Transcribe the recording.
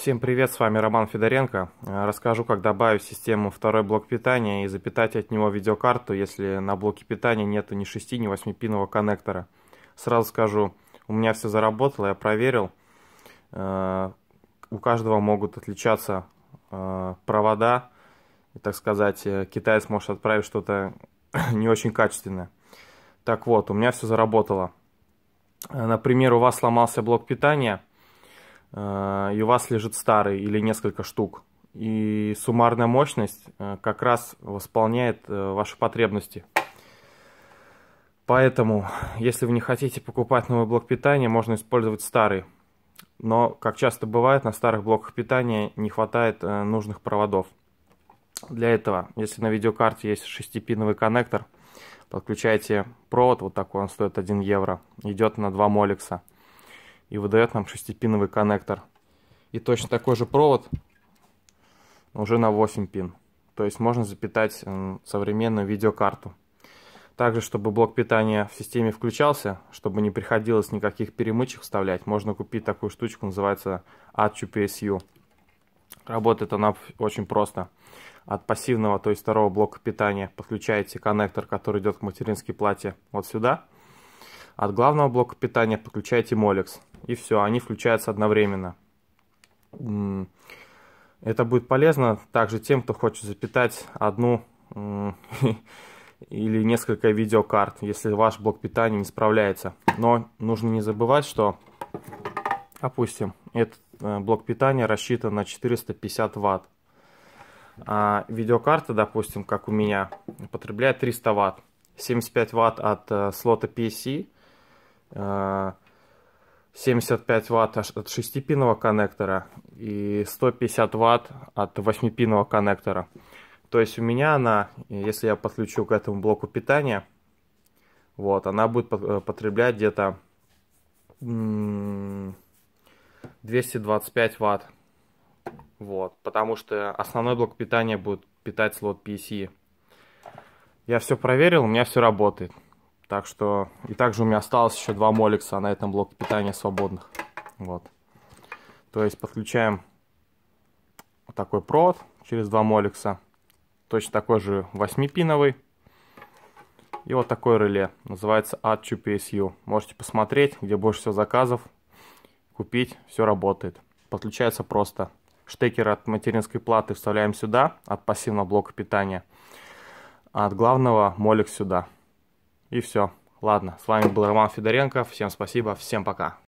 Всем привет, с вами Роман Федоренко. Э, расскажу, как добавить в систему второй блок питания и запитать от него видеокарту, если на блоке питания нет ни 6, ни 8 пинового коннектора. Сразу скажу, у меня все заработало, я проверил. Э, у каждого могут отличаться э, провода. И, так сказать, китаец может отправить что-то не очень качественное. Так вот, у меня все заработало. Например, у вас сломался блок питания – Э, и у вас лежит старый или несколько штук. И суммарная мощность э, как раз восполняет э, ваши потребности. Поэтому, если вы не хотите покупать новый блок питания, можно использовать старый. Но, как часто бывает, на старых блоках питания не хватает нужных проводов. Для этого, если на видеокарте есть 6-пиновый коннектор, подключайте провод, вот такой он стоит 1 евро, идет на 2 молекса и выдает нам шестипиновый коннектор. И точно такой же провод уже на 8 пин. То есть можно запитать э, современную видеокарту. Также, чтобы блок питания в системе включался, чтобы не приходилось никаких перемычек вставлять, можно купить такую штучку, называется ATU PSU. Работает она очень просто. От пассивного, то есть второго блока питания, подключаете коннектор, который идет к материнской плате вот сюда. От главного блока питания подключаете молекс и все, они включаются одновременно. Это будет полезно также тем, кто хочет запитать одну или несколько видеокарт, если ваш блок питания не справляется. Но нужно не забывать, что, допустим, этот э, блок питания рассчитан на 450 ватт. А видеокарта, допустим, как у меня, потребляет 300 ватт. 75 ватт от э, слота PSC, э, 75 ватт от 6-пинного коннектора и 150 ватт от 8-пинного коннектора. То есть у меня она, если я подключу к этому блоку питания, вот, она будет э, потреблять где-то 225 ватт. Вот, потому что основной блок питания будет питать слот PCI. Я все проверил, у меня все работает. Так что, и также у меня осталось еще два молекса на этом блоке питания свободных. Вот. То есть подключаем вот такой провод через два молекса, Точно такой же 8-пиновый. И вот такое реле. Называется AdChu PSU. Можете посмотреть, где больше всего заказов. Купить, все работает. Подключается просто. Штекер от материнской платы вставляем сюда, от пассивного блока питания. А от главного молик сюда. И все. Ладно, с вами был Роман Федоренко. Всем спасибо, всем пока.